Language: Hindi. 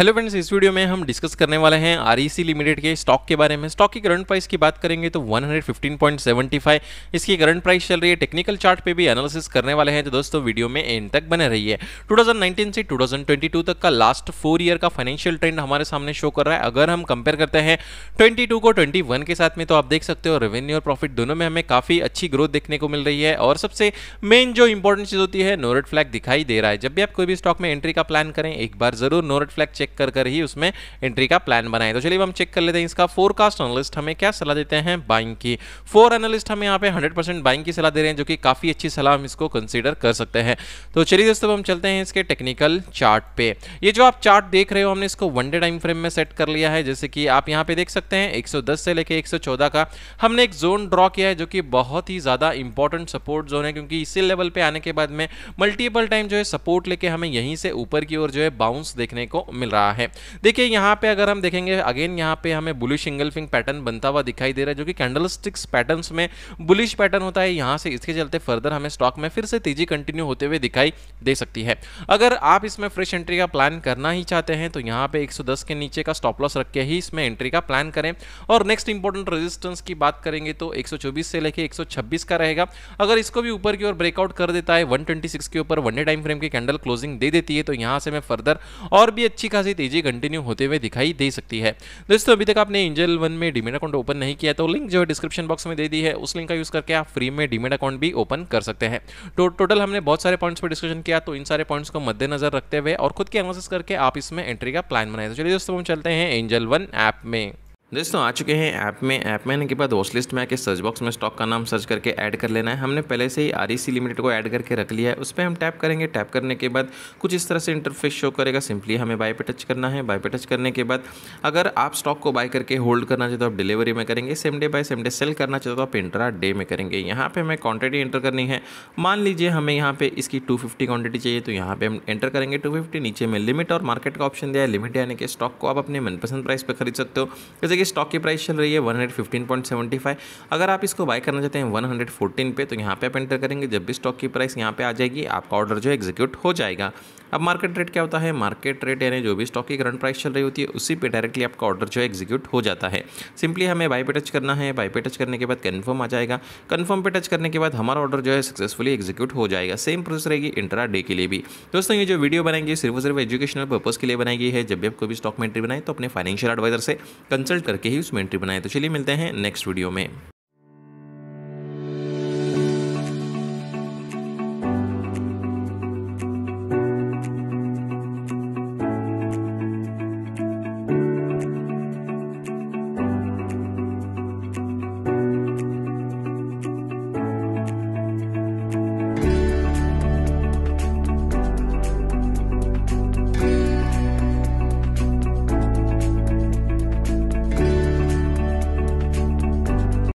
हेलो फ्रेंड्स इस वीडियो में हम डिस्कस करने वाले हैं आरईसी लिमिटेड e के स्टॉक के बारे में स्टॉक की करंट प्राइस की बात करेंगे तो 115.75 इसकी करंट प्राइस चल रही है टेक्निकल चार्ट पे भी एनालिसिस करने वाले हैं तो दोस्तों वीडियो में एंड तक बने रही है 2019 से 2022 तक का लास्ट फोर ईयर का फाइनेंशियल ट्रेंड हमारे सामने शो कर रहा है अगर हम कंपेयर करते हैं ट्वेंटी को ट्वेंटी के साथ में तो आप देख सकते हो रेवेन्यू और प्रॉफिट दोनों में हमें काफ़ी अच्छी ग्रोथ देखने को मिल रही है और सबसे मेन जो इंपॉर्टेंट चीज़ होती है नोरेट फ्लैग दिखाई दे रहा है जब भी आप कोई भी स्टॉक में एंट्री का प्लान करें एक बार जरूर नोरेट फ्लैग चेक चेक कर कर ही उसमें एंट्री का प्लान बनाए तो चलिए हम चेक कर लेते हैं इसका फोरकास्ट एनालिस्ट हमें क्या सलाह देते हैं बाइंग की फोर एनालिस्ट हमें यहाँ पे हंड्रेड परसेंट बाइंग की सलाह दे रहे हैं जो कि काफ़ी अच्छी सलाह हम इसको कंसिडर कर सकते हैं तो चलिए दोस्तों हम चलते हैं इसके टेक्निकल चार्ट पे ये जो आप चार्ट देख रहे हो हमने इसको वन डे टाइम फ्रेम में सेट कर लिया है जैसे कि आप यहाँ पे देख सकते हैं 110 से लेके 114 का हमने एक जोन ड्रॉ किया है जो कि बहुत ही ज़्यादा इंपॉर्टेंट सपोर्ट जोन है क्योंकि इसी लेवल पे आने के बाद में मल्टीपल टाइम जो है सपोर्ट लेके हमें यहीं से ऊपर की ओर जो है बाउंस देखने को मिल रहा रहा है देखिए यहाँ पे अगर हम देखेंगे अगेन यहाँ पे हमें बुलिश सिंगल फिंग पैटर्न बनता हुआ दिखाई दे रहा है जो कि कैंडल स्टिक्स पैटर्न में बुलिश पैटर्न होता है यहाँ से इसके चलते फर्दर हमें स्टॉक में फिर से तेजी कंटिन्यू होते हुए दिखाई दे सकती है अगर आप इसमें फ्रेश एंट्री का प्लान करना ही चाहते हैं तो यहाँ पे एक के नीचे का स्टॉप लॉस रख के ही इसमें एंट्री का प्लान करें और नेक्स्ट इंपॉर्टेंट रेजिस्टेंस की बात करेंगे तो एक से लेके एक का रहेगा अगर इसको भी ऊपर की ओर ब्रेकआउट कर देता है 126 के ऊपर वनडे टाइम फ्रेम की कैंडल क्लोजिंग दे देती है तो यहाँ से मैं फर्दर और भी अच्छी खासी तेजी कंटिन्यू होते हुए दिखाई दे सकती है दोस्तों अभी तक आपने एंजल वन में डिमेट अकाउंट ओपन नहीं किया तो लिंक जो है डिस्क्रिप्शन बॉक्स में दे दी है उस लिंक का यूज़ करके आप फ्री में डिमेट अकाउंट भी ओपन कर सकते हैं तो टोटल हमने बहुत सारे पॉइंट्स पर डिस्कशन किया तो इन सारे पॉइंट्स को मद्देनजर रखते हुए और खुद के एनालिसिस करके आप इसमें एंट्री का प्लान बनाए तो चलिए दोस्तों हम चलते हैं एंजल वन ऐप में दोस्तों आ चुके हैं ऐप में ऐप में आने के बाद वॉश लिस्ट में आके सर्च बॉक्स में स्टॉक का नाम सर्च करके ऐड कर लेना है हमने पहले से ही आर लिमिटेड e को ऐड करके रख लिया है उस पर हम टैप करेंगे टैप करने के बाद कुछ इस तरह से इंटरफेस शो करेगा सिंपली हमें बाय पे टच करना है बाय पे टच करने के बाद अगर आप स्टॉक को बाय करके होल्ड करना चाहते हो आप डिलीवरी में करेंगे same day buy same day sell करना चाहते हो आप इंटरा डे में करेंगे यहाँ पर हमें क्वान्टिटी एंटर करनी है मान लीजिए हमें यहाँ पर इसकी टू फिफ्टी चाहिए तो यहाँ पर हम एंटर करेंगे टू फिफ्टी नीचे में लिमिट और मार्केट का ऑप्शन दिया है लिमिट यानी कि स्टॉक को आप अपने मनपसंद प्राइस पर खरीद सकते हो जैसे कि स्टॉक की प्राइस चल रही है 115.75 अगर आप इसको बाय करना चाहते हैं 114 पे तो यहाँ पे आप एंटर करेंगे जब भी स्टॉक की प्राइस यहाँ पे आ जाएगी आपका ऑर्डर जो एग्जीक्यूट हो जाएगा अब मार्केट रेट क्या होता है मार्केट रेट यानी जो भी स्टॉक की करंट प्राइस चल रही होती है उसी पे डायरेक्टली आपका ऑर्डर जो है एग्जीक्यूट हो जाता है सिंपली हमें बाई पे टच करना है बाई पे टच करने के बाद कन्फर्म आ जाएगा कन्फर्म पे टच करने के बाद हमारा ऑर्डर जो है सक्सेसफुली एग्जीक्यूट हो जाएगा सेम प्रोसेस रहेगी इंटरा डे के लिए भी दोस्तों ये जो वीडियो बनाएंगे सिर्फ सिर्फ एजुकेशनल पर्पज़ के लिए बनाई गई है जब भी आप कोई भी स्टॉक में एंट्री बनाए तो अपने फाइनेंशियल एडवाइजर से कंसल्ट करके ही उसमें एंट्री बनाए तो चलिए मिलते हैं नेक्स्ट वीडियो में